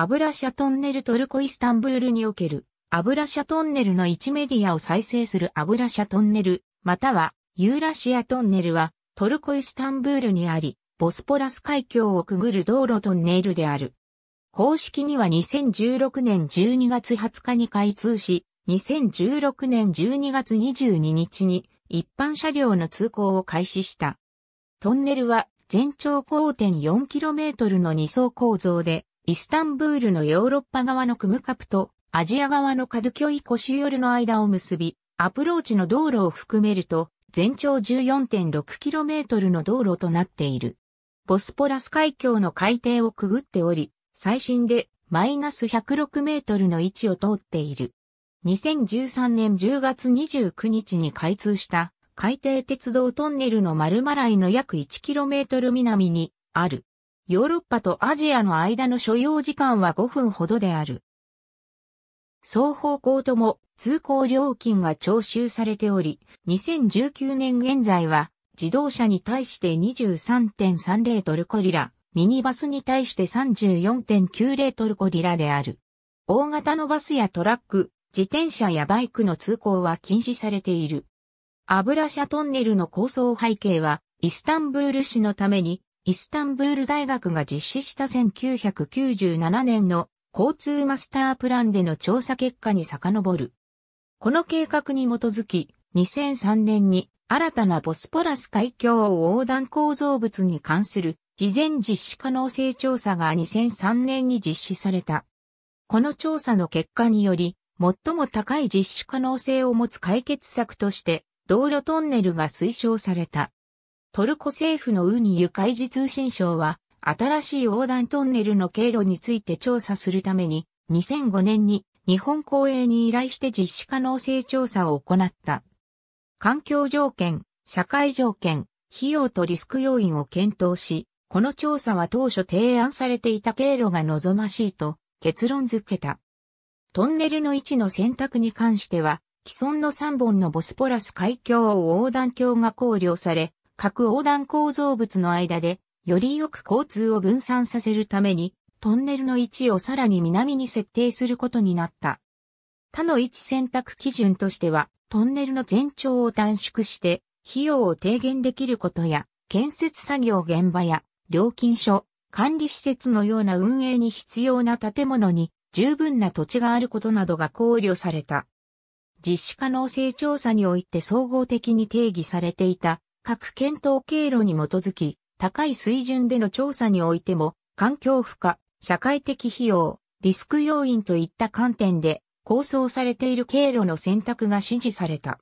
アブラシャトンネルトルコイスタンブールにおけるアブラシャトンネルの1メディアを再生するアブラシャトンネル、またはユーラシアトンネルはトルコイスタンブールにあり、ボスポラス海峡をくぐる道路トンネルである。公式には2016年12月20日に開通し、2016年12月22日に一般車両の通行を開始した。トンネルは全長 5.4km の2層構造で、イスタンブールのヨーロッパ側のクムカプとアジア側のカドキョイコシヨルの間を結び、アプローチの道路を含めると、全長 14.6km の道路となっている。ボスポラス海峡の海底をくぐっており、最新でマイナス106メートルの位置を通っている。2013年10月29日に開通した海底鉄道トンネルの丸マライの約 1km 南にある。ヨーロッパとアジアの間の所要時間は5分ほどである。双方向とも通行料金が徴収されており、2019年現在は自動車に対して23.30トルコリラ、ミニバスに対して34.90トルコリラである。大型のバスやトラック、自転車やバイクの通行は禁止されている。アブラシャトンネルの構想背景は、イスタンブール市のためにイスタンブール大学が実施した1997年の交通マスタープランでの調査結果に遡る。この計画に基づき、2003年に新たなボスポラス海峡横断構造物に関する事前実施可能性調査が2003年に実施された。この調査の結果により、最も高い実施可能性を持つ解決策として、道路トンネルが推奨された。トルコ政府のウニユ海事通信省は、新しい横断トンネルの経路について調査するために、2005年に日本公営に依頼して実施可能性調査を行った。環境条件、社会条件、費用とリスク要因を検討し、この調査は当初提案されていた経路が望ましいと結論付けた。トンネルの位置の選択に関しては、既存の3本のボスポラス海峡を横断橋が考慮され、各横断構造物の間で、よりよく交通を分散させるために、トンネルの位置をさらに南に設定することになった。他の位置選択基準としては、トンネルの全長を短縮して、費用を低減できることや、建設作業現場や、料金所、管理施設のような運営に必要な建物に十分な土地があることなどが考慮された。実施可能性調査において総合的に定義されていた各検討経路に基づき、高い水準での調査においても、環境負荷、社会的費用、リスク要因といった観点で、構想されている経路の選択が支持された。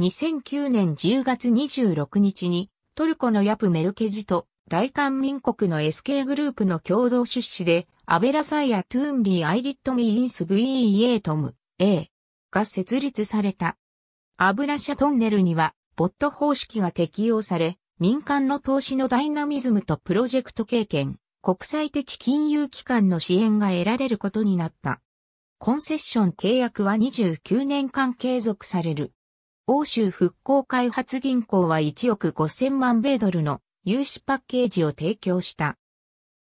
2009年10月26日に、トルコのヤプメルケジと大韓民国の SK グループの共同出資で、アベラサイア・トゥーンリー・アイリット・ミー・インス・ VEA トム、A が設立された。アブラシャトンネルにはボット方式が適用され、民間の投資のダイナミズムとプロジェクト経験、国際的金融機関の支援が得られることになった。コンセッション契約は29年間継続される。欧州復興開発銀行は1億5000万米ドルの融資パッケージを提供した。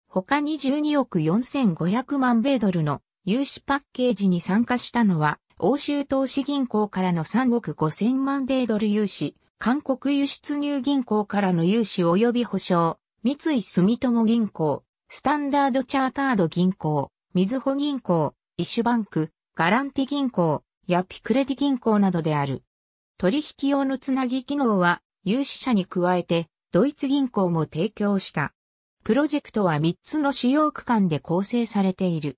他1 2億4500万米ドルの融資パッケージに参加したのは欧州投資銀行からの3億5000万米ドル融資、韓国輸出入銀行からの融資及び保証、三井住友銀行、スタンダードチャータード銀行、水穂銀行、イシュバンク、ガランティ銀行、ヤピクレディ銀行などである。取引用のつなぎ機能は、融資者に加えて、ドイツ銀行も提供した。プロジェクトは3つの主要区間で構成されている。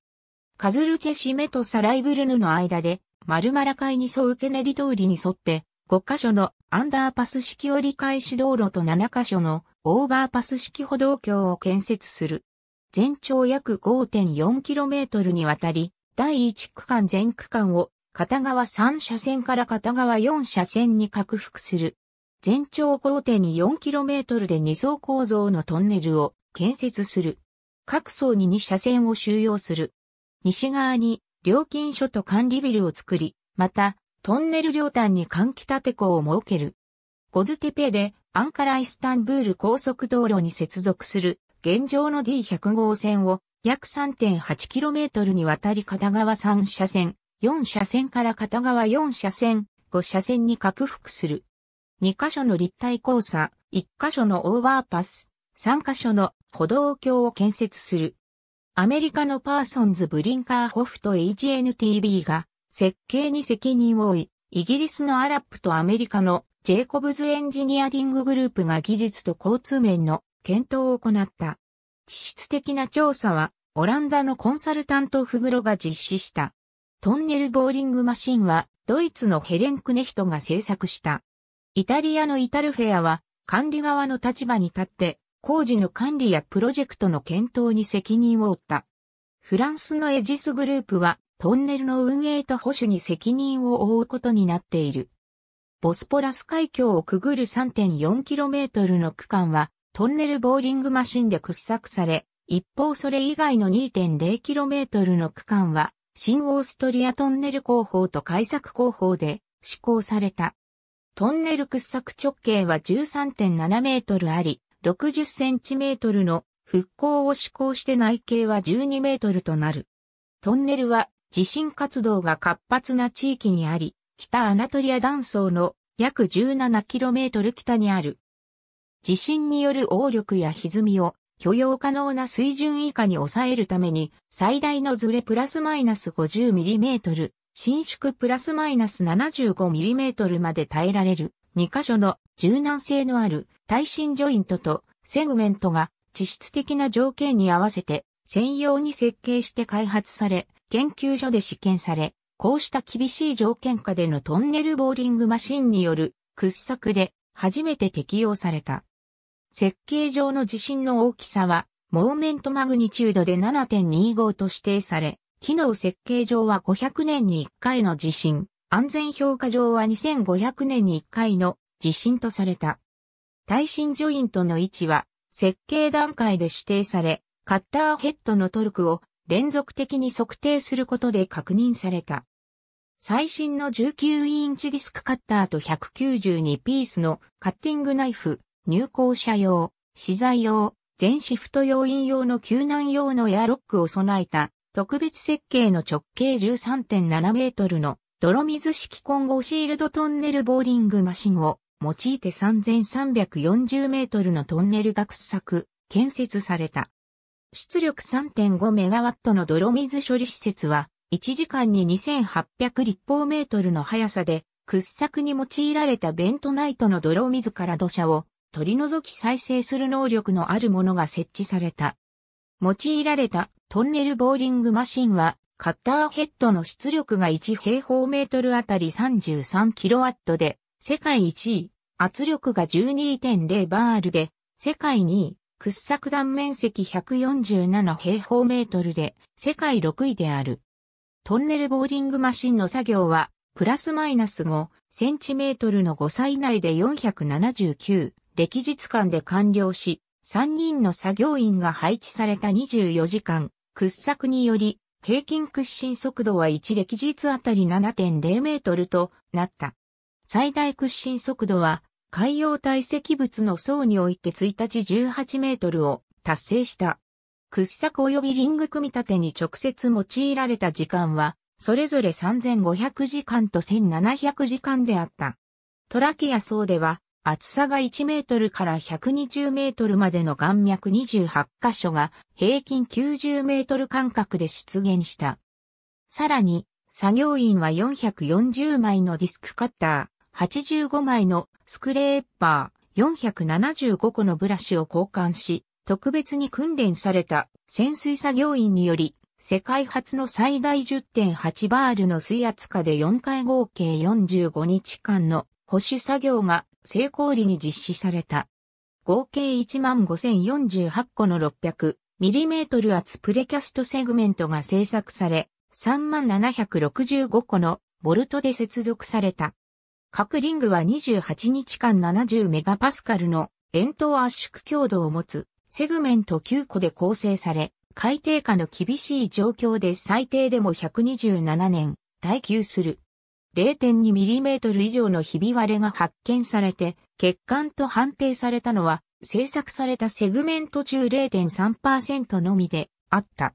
カズルチェシメとサライブルヌの間でマルマラ海に沿うケネディ通りに沿って、5カ所のアンダーパス式折り返し道路と7カ所のオーバーパス式歩道橋を建設する。全長約 5.4km にわたり、第1区間全区間を片側3車線から片側4車線に拡幅する。全長 5.4km で2層構造のトンネルを建設する。各層に2車線を収容する。西側に料金所と管理ビルを作り、また、トンネル両端に換気立庫を設ける。ゴズテペでアンカライスタンブール高速道路に接続する現状の D100 号線を約 3.8km にわたり片側3車線、4車線から片側4車線、5車線に拡幅する。2箇所の立体交差、1箇所のオーバーパス、3箇所の歩道橋を建設する。アメリカのパーソンズ・ブリンカーホフと HNTB が設計に責任を負い、イギリスのアラップとアメリカのジェイコブズ・エンジニアリンググループが技術と交通面の検討を行った。地質的な調査はオランダのコンサルタントフグロが実施した。トンネルボーリングマシンはドイツのヘレン・クネヒトが製作した。イタリアのイタルフェアは管理側の立場に立って工事の管理やプロジェクトの検討に責任を負った。フランスのエジスグループはトンネルの運営と保守に責任を負うことになっている。ボスポラス海峡をくぐる 3.4km の区間はトンネルボーリングマシンで掘削され、一方それ以外の 2.0km の区間は新オーストリアトンネル工法と開削工法で施行された。トンネル掘削直径は13.7メートルあり、60センチメートルの復興を施行して内径は12メートルとなる。トンネルは地震活動が活発な地域にあり、北アナトリア断層の約1 7トル北にある。地震による応力や歪みを許容可能な水準以下に抑えるために最大のズレプラスマイナス5 0トル、伸縮プラスマイナス7 5トルまで耐えられる2箇所の柔軟性のある耐震ジョイントとセグメントが地質的な条件に合わせて専用に設計して開発され、研究所で試験され、こうした厳しい条件下でのトンネルボーリングマシンによる掘削で初めて適用された。設計上の地震の大きさは、モーメントマグニチュードで7.25と指定され、機能設計上は500年に1回の地震、安全評価上は2500年に1回の地震とされた。耐震ジョイントの位置は設計段階で指定され、カッターヘッドのトルクを連続的に測定することで確認された。最新の19インチディスクカッターと192ピースのカッティングナイフ、入校者用、資材用、全シフト要員用の救難用のエアロックを備えた特別設計の直径13.7メートルの泥水式混合シールドトンネルボーリングマシンを用いて3340メートルのトンネルが掘削、建設された。出力3.5メガワットの泥水処理施設は、1時間に2800立方メートルの速さで、掘削に用いられたベントナイトの泥水から土砂を取り除き再生する能力のあるものが設置された。用いられたトンネルボーリングマシンはカッターヘッドの出力が1平方メートルあたり 33kW で、世界1位、圧力が12.0バールで、世界2位、掘削断面積147平方メートルで、世界6位である。トンネルボーリングマシンの作業は、プラスマイナス5センチメートルの誤差以内で479、歴日間で完了し、3人の作業員が配置された24時間、掘削により平均屈伸速度は1歴日あたり7.0メートルとなった。最大屈伸速度は海洋堆積物の層において1日18メートルを達成した。掘削及びリング組み立てに直接用いられた時間は、それぞれ3500時間と1700時間であった。トラキア層では、厚さが1メートルから120メートルまでの岩脈28箇所が平均90メートル間隔で出現した。さらに、作業員は440枚のディスクカッター、85枚のスクレーパー、475個のブラシを交換し、特別に訓練された潜水作業員により、世界初の最大10.8バールの水圧下で4回合計45日間の保守作業が成功裏に実施された。合計15,048個の 600mm 厚プレキャストセグメントが製作され、3765個のボルトで接続された。各リングは28日間 70MPa の円筒圧縮強度を持つセグメント9個で構成され、海底下の厳しい状況で最低でも127年耐久する。0.2mm 以上のひび割れが発見されて、欠陥と判定されたのは、製作されたセグメント中0.3%のみであった。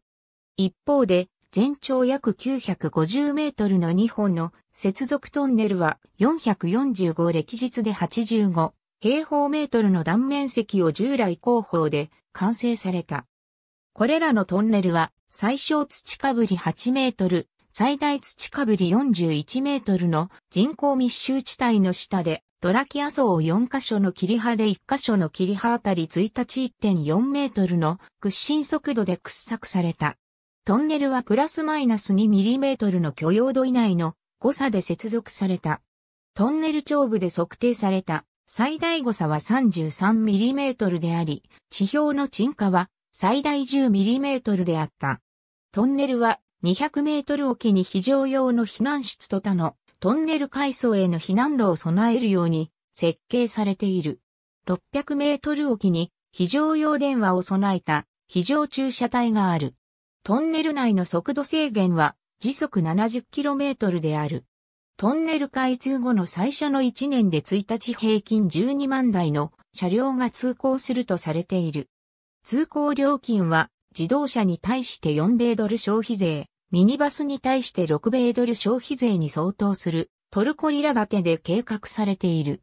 一方で、全長約950メートルの2本の接続トンネルは445歴日で85平方メートルの断面積を従来工法で完成された。これらのトンネルは最小土かぶり8メートル、最大土かぶり41メートルの人口密集地帯の下で、ドラキア層を4カ所の切り葉で1カ所の切り葉あたり1日1.4メートルの屈伸速度で掘削された。トンネルはプラスマイナス2ミリメートルの許容度以内の誤差で接続された。トンネル上部で測定された最大誤差は3 3トルであり、地表の沈下は最大1 0トルであった。トンネルは200メートル沖きに非常用の避難室と他のトンネル階層への避難路を備えるように設計されている。600メートル沖きに非常用電話を備えた非常駐車帯がある。トンネル内の速度制限は時速7 0トルである。トンネル開通後の最初の1年で1日平均12万台の車両が通行するとされている。通行料金は自動車に対して4米ドル消費税、ミニバスに対して6米ドル消費税に相当するトルコリラ建てで計画されている。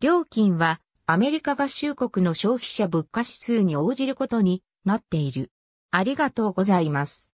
料金はアメリカ合衆国の消費者物価指数に応じることになっている。ありがとうございます。